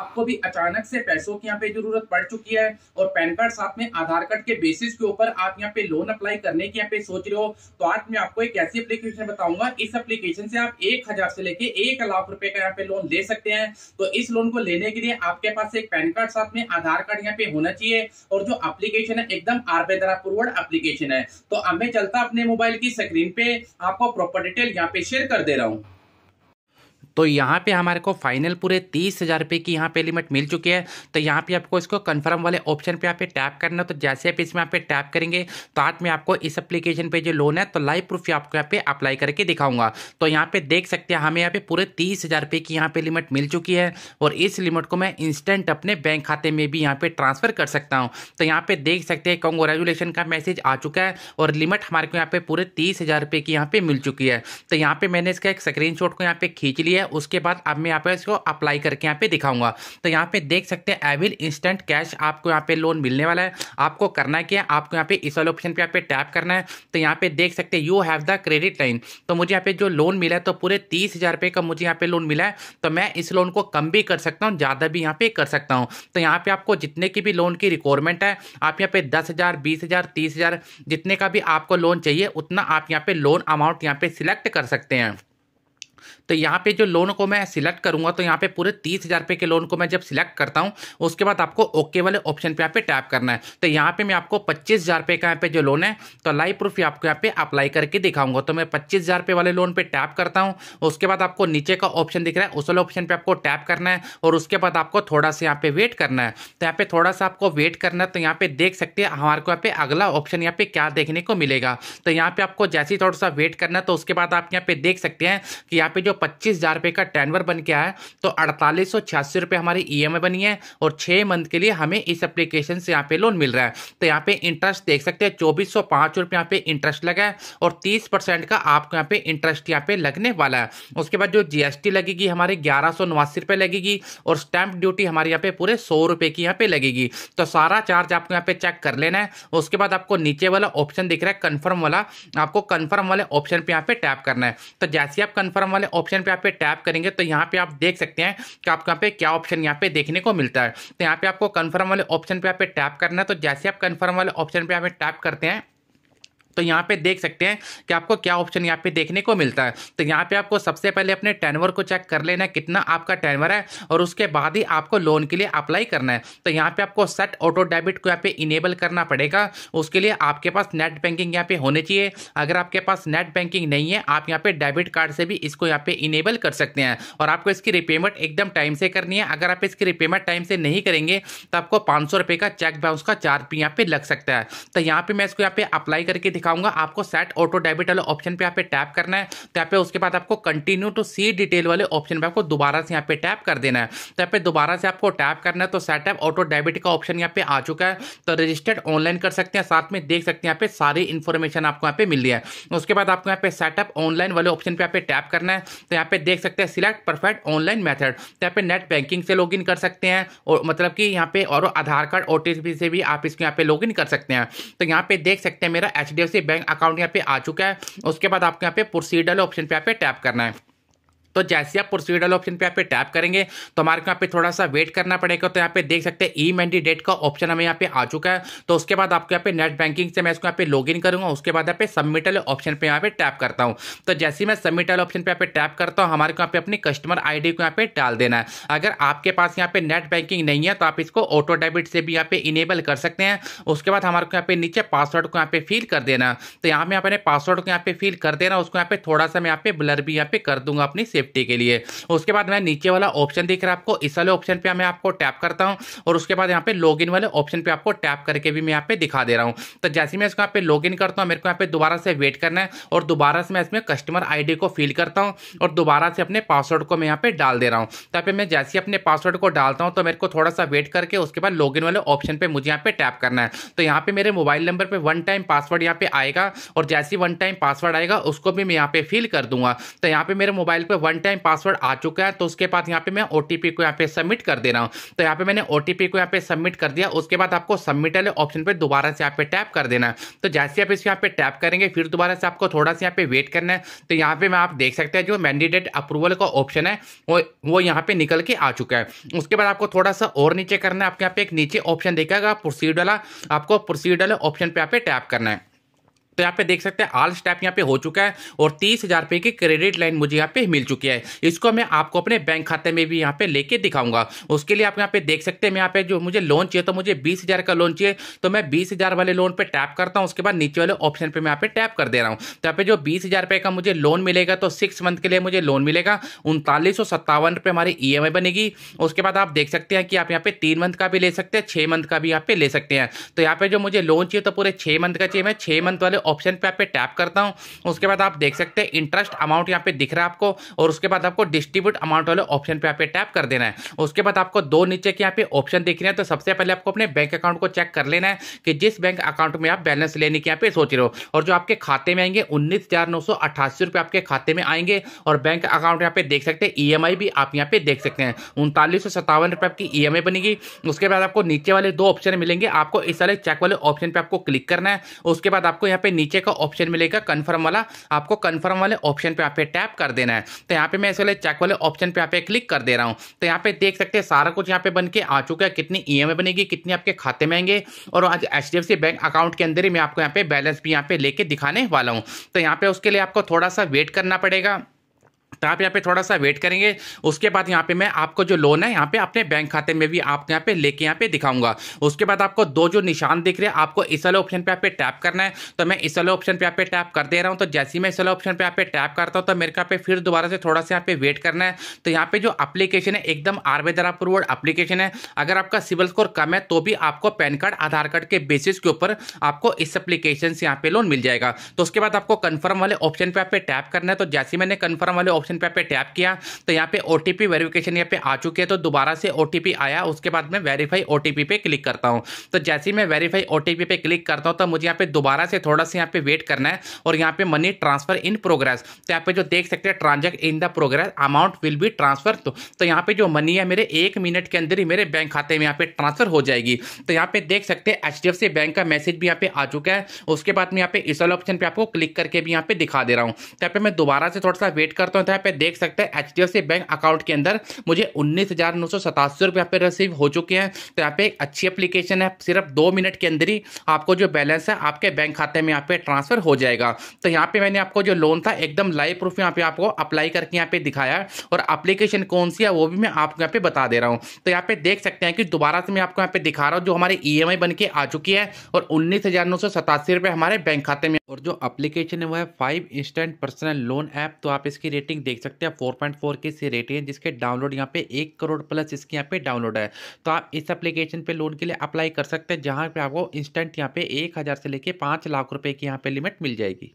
आपको भी अचानक से पैसों की यहाँ पे जरूरत पड़ चुकी है और पैन कार्ड साथ में आधार कार्ड के बेसिस के ऊपर आप यहाँ पे लोन अप्लाई करने की यहाँ पे सोच रहे हो तो आज मैं आपको एक ऐसी एप्लीकेशन बताऊंगा इस एप्लीकेशन से आप एक हजार से लेके एक लाख रुपए का यहाँ पे लोन ले सकते हैं तो इस लोन को लेने के लिए आपके पास एक पैन कार्ड साथ में आधार कार्ड यहाँ पे होना चाहिए और जो अप्लीकेशन है एकदम आरबेदरा पूर्वड एप्लीकेशन है तो अब मैं चलता अपने मोबाइल की स्क्रीन पे आपको प्रॉपर डिटेल यहाँ पे शेयर कर दे रहा हूँ तो यहाँ पे हमारे को फाइनल पूरे तीस हज़ार रुपये की यहाँ पे लिमिट मिल चुकी है तो यहाँ पे आपको इसको कंफर्म वाले ऑप्शन पे यहाँ पे टैप करना है तो जैसे आप इसमें यहाँ पे टैप करेंगे तो आज मैं आपको इस एप्लीकेशन पे जो लोन है तो लाइव प्रूफ आपको यहाँ पे अप्लाई करके दिखाऊंगा तो यहाँ पे देख सकते हैं हमें यहाँ पे पूरे तीस हज़ार रुपये की यहाँ पे लिमिट मिल चुकी है और इस लिमिट को मैं इंस्टेंट अपने बैंक खाते में भी यहाँ पे ट्रांसफर कर सकता हूँ तो यहाँ पे देख सकते हैं कॉन्ग्रेचुलेशन का मैसेज आ चुका है और लिमिट हमारे को यहाँ पे पूरे तीस हज़ार रुपये की यहाँ पे मिल चुकी है तो यहाँ पे मैंने इसका एक शॉट को यहाँ पे खींच लिया है उसके बाद अब मैं यहाँ पे इसको अप्लाई करके यहाँ पे दिखाऊंगा तो यहाँ पे देख सकते हैं एविल इंस्टेंट कैश आपको यहाँ पे लोन मिलने वाला है आपको करना क्या है आपको यहाँ पे इस वाले ऑप्शन पे यहाँ पे टैप करना है तो यहाँ पे देख सकते हैं you have the credit line तो मुझे यहाँ पे जो लोन मिला है तो पूरे तीस हज़ार रुपये का मुझे यहाँ पे लोन मिला है तो मैं इस लोन को कम भी कर सकता हूँ ज़्यादा भी यहाँ पे कर सकता हूँ तो यहाँ पे आपको जितने की भी लोन की रिक्वायरमेंट है आप यहाँ पे दस हज़ार बीस हज़ार तीस हज़ार जितने का भी आपको लोन चाहिए उतना आप यहाँ पे लोन अमाउंट यहाँ पे सिलेक्ट कर सकते हैं तो यहाँ पे जो लोन को मैं सिलेक्ट करूँगा तो यहाँ पे पूरे तीस हज़ार रुपये के लोन को मैं जब सिलेक्ट करता हूँ उसके बाद आपको ओके वाले ऑप्शन पे यहाँ पे टैप करना है तो यहाँ पे मैं आपको पच्चीस हज़ार रुपये का यहाँ पे जो लोन है तो लाइव प्रूफ ही आपको यहाँ पे अप्लाई करके दिखाऊंगा तो मैं पच्चीस हज़ार रुपये वाले लोन पर टैप करता हूँ उसके बाद आपको नीचे का ऑप्शन दिख रहा है उस वाले ऑप्शन पर आपको टैप करना है और उसके बाद आपको थोड़ा सा यहाँ पे वेट करना है तो यहाँ पे थोड़ा सा आपको वेट करना है तो यहाँ पे देख सकते हैं हमारे को यहाँ पे अगला ऑप्शन यहाँ पे क्या देखने को मिलेगा तो यहाँ पे आपको जैसे ही थोड़ा सा वेट करना है तो उसके बाद आप यहाँ पे देख सकते हैं कि यहाँ पे जो पच्चीस हज़ार रुपये का टेनवर बन के आया तो अड़तालीस सौ छियासी रुपये हमारी ई e बनी है और छः मंथ के लिए हमें इस एप्लीकेशन से यहाँ पे लोन मिल रहा है तो यहाँ पे इंटरेस्ट देख सकते हैं चौबीस सौ पाँच रुपये यहाँ पे इंटरेस्ट लगा है और तीस परसेंट का आपको यहाँ पे इंटरेस्ट यहाँ पे लगने वाला है उसके बाद जो जीएसटी लगेगी हमारी ग्यारह सौ नवासी रुपये लगेगी और स्टैंप ड्यूटी हमारे यहाँ पे पूरे सौ रुपये की यहाँ पे लगेगी तो सारा चार्ज आपको यहाँ पे चेक कर लेना है उसके बाद आपको नीचे वाला ऑप्शन दिख रहा है कन्फर्म वाला आपको कन्फर्म वाले ऑप्शन पर यहाँ पे टैप करना है तो जैसे आप कन्फर्म वाले वाले ऑप्शन पे आप पे टैप करेंगे तो यहाँ पे आप देख सकते हैं कि आपको यहाँ पे क्या ऑप्शन यहाँ पे देखने को मिलता है तो यहाँ पे आपको कन्फर्म वाले ऑप्शन पे आप पे टैप करना है तो जैसे आप कन्फर्म वाले ऑप्शन पे आप टैप करते हैं तो यहाँ पे देख सकते हैं कि आपको क्या ऑप्शन यहाँ पे देखने को मिलता है तो यहाँ पे आपको सबसे पहले अपने टेनवर को चेक कर लेना है कितना आपका टेनवर है और उसके बाद ही आपको लोन के लिए अप्लाई करना है तो यहाँ पे आपको सेट ऑटो डेबिट को यहाँ पे इनेबल करना पड़ेगा उसके लिए आपके पास नेट बैंकिंग यहाँ पे होनी चाहिए अगर आपके पास नेट बैंकिंग नहीं है आप यहाँ पे डेबिट कार्ड से भी इसको यहाँ पे इनेबल कर सकते हैं और आपको इसकी रिपेमेंट एकदम टाइम से करनी है अगर आप इसकी रिपेमेंट टाइम से नहीं करेंगे तो आपको पाँच का चेक बाउंस का चार्ज भी यहाँ पे लग सकता है तो यहाँ पे मैं इसको यहाँ पे अप्लाई करके दिखाऊंगा आपको सेट ऑटो डेबिट वाले ऑप्शन पे यहाँ पे टैप करना है तो यहाँ पे उसके बाद आपको कंटिन्यू टू सी डिटेल वाले ऑप्शन पे आपको दोबारा से यहाँ पे टैप कर देना है तो यहाँ पे दोबारा से आपको टैप करना है तो सेटअप ऑटो डेबिट का ऑप्शन यहाँ पे आ चुका है तो रजिस्टर्ड ऑनलाइन कर सकते हैं साथ में देख सकते हैं यहाँ पे सारी इन्फॉर्मेशन आपको यहाँ पे मिल रही है उसके बाद आपको यहाँ पे सेटअप ऑनलाइन वाले ऑप्शन पर यहाँ पे टैप करना है तो यहाँ पे देख सकते हैं सिलेक्ट परफेक्ट ऑनलाइन मैथड तो यहाँ पे नेट बैंकिंग से इन कर सकते हैं और मतलब कि यहाँ पे और आधार कार्ड ओ से भी आप इसको यहाँ पे लॉग कर सकते हैं तो यहाँ पे देख सकते हैं मेरा एच से बैंक अकाउंट यहाँ पे आ चुका है उसके बाद आपको यहाँ पे प्रोसीडर ऑप्शन पे यहाँ पे टैप करना है तो जैसे आप प्रोसीडल ऑप्शन पे यहाँ पे टैप करेंगे तो हमारे को यहाँ पे थोड़ा सा वेट करना पड़ेगा तो यहाँ पे देख सकते हैं ई मैंडीडेट का ऑप्शन हमें यहाँ पे आ चुका है तो उसके बाद आपको यहाँ पे नेट बैंकिंग से मैं इसको यहाँ पे लॉग इन करूंगा उसके बाद यहाँ पे सबमिट ऑप्शन पे यहाँ पे टैप करता हूँ तो जैसे मैं सबमिट वाले ऑप्शन पे यहाँ पे टैप करता हूँ हमारे को यहाँ पे अपनी कस्टमर आई को यहाँ पे डाल देना है अगर आपके पास यहाँ पे नेट बैंकिंग नहीं है तो आप इसको ऑटो डेबिट से भी यहाँ पे इनेबल कर सकते हैं उसके बाद हमारे को यहाँ पे नीचे पासवर्ड को यहाँ पे फिल कर देना तो यहाँ पे अपने पासवर्ड को यहाँ पे फिल कर देना उसको यहाँ पे थोड़ा सा मैं यहाँ पे ब्लर भी यहाँ पे कर दूंगा अपनी सेफ्टी के लिए उसके बाद मैं नीचे वाला ऑप्शन दिख रहा है आपको इस वाले ऑप्शन पर मैं आपको टैप करता हूँ और उसके बाद यहाँ पे लॉग वाले ऑप्शन पर आपको टैप करके भी मैं यहाँ पे दिखा दे रहा हूँ तो जैसे मैं इसको यहाँ पे लॉग करता हूँ मेरे को यहाँ पे दोबारा से वेट करना है और दोबारा से मैं इसमें कस्टमर आई को फिल करता हूँ और दोबारा से अपने पासवर्ड को मैं यहाँ पे डाल दे रहा हूँ तब मैं जैसे अपने पासवर्ड को डालता हूँ तो मेरे को थोड़ा सा वेट करके उसके बाद लॉग वाले ऑप्शन पर मुझे यहाँ पे टैप करना है तो यहाँ पे मेरे मोबाइल नंबर पे वन टाइम पासवर्ड यहाँ पे आएगा और जैसे वन टाइम पासवर्ड आएगा उसको भी मैं यहाँ पे फिल कर दूंगा तो यहाँ पे मेरे मोबाइल पे वन वन टाइम पासवर्ड आ चुका है तो उसके बाद यहाँ पे मैं ओ को यहाँ पे सबमिट कर दे रहा हूँ तो यहाँ पे मैंने ओ को यहाँ पे सबमिट कर दिया उसके बाद आपको सबमिट वाले ऑप्शन पर दोबारा से यहाँ पे टैप कर देना है तो जैसे आप इस यहाँ पे टैप करेंगे फिर दोबारा से आपको थोड़ा सा यहाँ पे वेट करना है तो यहाँ पे मैं आप देख सकते हैं जो मैंडिडेट अप्रूवल का ऑप्शन है वो वो यहाँ पे निकल के आ चुका है उसके बाद आपको थोड़ा सा और नीचे करना है आपके यहाँ पे एक नीचे ऑप्शन देखेगा प्रोसीड वाला आपको प्रोसीड वाले ऑप्शन पर यहाँ पे टैप करना है तो यहाँ पे देख सकते हैं आल स्टेप यहाँ पे हो चुका है और तीस हज़ार रुपये की क्रेडिट लाइन मुझे यहाँ पे मिल चुकी है इसको मैं आपको अपने बैंक खाते में भी यहाँ पे लेके दिखाऊंगा उसके लिए आप यहाँ पे देख सकते हैं यहाँ पे जो मुझे लोन चाहिए तो मुझे बीस हज़ार का लोन चाहिए तो मैं बीस हज़ार वाले लोन पर टैप करता हूँ उसके बाद नीचे वाले ऑप्शन पर मैं यहाँ पे टैप कर दे रहा हूँ तो यहाँ पे जो बीस हज़ार रुपए का मुझे लोन मिलेगा तो सिक्स मंथ के लिए मुझे लोन मिलेगा उनतालीस सौ सत्तावन रुपए हमारी ई एम आई बनेगी उसके बाद आप देख सकते हैं कि आप यहाँ पे तीन मंथ का भी ले सकते हैं छः मंथ का भी यहाँ पे ले सकते हैं तो यहाँ पे जो मुझे लोन चाहिए तो पूरे छः मंथ का चाहिए मैं छः मंथ वाले ऑप्शन पे आप पे टैप करता हूँ उसके बाद आप देख सकते हैं इंटरेस्ट अमाउंट यहाँ पे दिख रहा है आपको और उसके बाद आपको डिस्ट्रीब्यूट अमाउंट वाले ऑप्शन पे आप पे टैप कर देना है उसके बाद आपको दो नीचे के यहाँ पे ऑप्शन दिख रहे हैं तो सबसे पहले आपको अपने बैंक अकाउंट को चेक कर लेना है कि जिस बैंक अकाउंट में आप बैलेंस लेने की यहाँ पे सोच रहे हो और जो आपके खाते में आएंगे उन्नीस रुपए आपके खाते में आएंगे और बैंक अकाउंट यहाँ पे देख सकते हैं ई e भी आप यहाँ पे देख सकते हैं उनतालीस सौ आपकी ई e बनेगी उसके बाद आपको नीचे वाले दो ऑप्शन मिलेंगे आपको इस वाले चेक वाले ऑप्शन पे आपको क्लिक करना है उसके बाद आपको यहाँ पे नीचे का ऑप्शन मिलेगा कन्फर्म वाला आपको कन्फर्म वाले ऑप्शन पर यहाँ पे टैप कर देना है तो यहाँ पे मैं इस वाले चेक वाले ऑप्शन पर यहाँ पे क्लिक कर दे रहा हूँ तो यहाँ पे देख सकते हैं सारा कुछ यहाँ पे बन के आ चुका है कितनी ई बनेगी कितनी आपके खाते में आएंगे और आज एच बैंक अकाउंट के अंदर ही मैं आपको यहाँ पे बैलेंस भी यहाँ पे लेके दिखाने वाला हूँ तो यहाँ पे उसके लिए आपको थोड़ा सा वेट करना पड़ेगा तो आप यहाँ पे थोड़ा सा वेट करेंगे उसके बाद यहाँ पे मैं आपको जो लोन है यहाँ पे अपने बैंक खाते में भी आपको यहाँ पे लेके यहाँ पे दिखाऊंगा उसके बाद आपको दो जो निशान दिख रहे हैं आपको इस वाले ऑप्शन पे आप टैप करना है तो मैं इस वाले ऑप्शन पे आप टैप कर दे रहा हूँ तो जैसे ही मैं इस वाले ऑप्शन पर आप टैप करता हूँ तो मेरे यहाँ पे फिर दोबारा से थोड़ा सा यहाँ पे वेट करना है तो यहाँ पे जो अपलीकेशन है एकदम आरवेदर अप्रूवर्ड अपलीकेशन है अगर आपका सिविल स्कोर कम है तो भी आपको पैन कार्ड आधार कार्ड के बेसिस के ऊपर आपको इस अप्लीकेशन से यहाँ पे लोन मिल जाएगा तो उसके बाद आपको कन्फर्म वाले ऑप्शन पर आप टैप करना है तो जैसे मैंने कन्फर्म वाले ऑप्शन पर आपने टैप किया तो यहाँ पे ओ टी वेरिफिकेशन यहाँ पे आ चुकी है तो दोबारा से ओ आया उसके बाद मैं वेरीफाई ओ पे क्लिक करता हूँ तो जैसे ही मैं वेरीफाई ओ पे क्लिक करता हूँ तो मुझे यहाँ पे दोबारा से थोड़ा सा यहाँ पे वेट करना है और यहाँ पे मनी ट्रांसफर इन प्रोग्रेस तो यहाँ पे जो देख सकते हैं transact in the progress amount will be transfer तो, यहाँ पे जो मनी है मेरे एक मिनट के अंदर ही मेरे बैंक खाते में यहाँ पे ट्रांसफर हो जाएगी तो यहाँ पे देख सकते हैं एच बैंक का मैसेज भी यहाँ पे आ चुका है उसके बाद में यहाँ पे इस वाले ऑप्शन पे आपको क्लिक करके भी यहाँ पे दिखा दे रहा हूँ तो यहाँ पे मैं दोबारा से थोड़ा सा वेट करता हूँ यहाँ पे देख सकते हैं H D F C bank account के अंदर मुझे उन्नीस हज़ार नौ सौ सतासी रुपये यहाँ पे रिसीव हो चुके हैं तो यहाँ पे एक अच्छी एप्लीकेशन है सिर्फ दो मिनट के अंदर ही आपको जो बैलेंस है आपके बैंक खाते में यहाँ पे ट्रांसफर हो जाएगा तो यहाँ पे मैंने आपको जो लोन था एकदम लाइव प्रूफ यहाँ पे आपको अप्लाई करके यहाँ पे दिखाया है और अप्लीकेशन कौन सी है वो भी मैं आपको यहाँ पे बता दे रहा हूँ तो यहाँ पे देख सकते हैं कि दोबारा से मैं आपको यहाँ पे दिखा रहा हूँ जो हमारी ई e एम आई बन के आ चुकी है और उन्नीस हजार नौ सौ सतासी रुपये हमारे बैंक खाते में और जो अप्लीकेशन है वो है five instant personal loan app तो आप इसकी रेटिंग रेटिंग देख सकते हैं फोर पॉइंट फोर की इसकी रेटिंग है जिसके डाउनलोड यहाँ पे एक करोड़ प्लस इसके यहाँ पे डाउनलोड है तो आप इस एप्लीकेशन पे लोन के लिए अप्लाई कर सकते हैं जहाँ पे आपको इंस्टेंट यहाँ पे एक हज़ार से लेके पाँच लाख रुपये की यहाँ पे लिमिट मिल जाएगी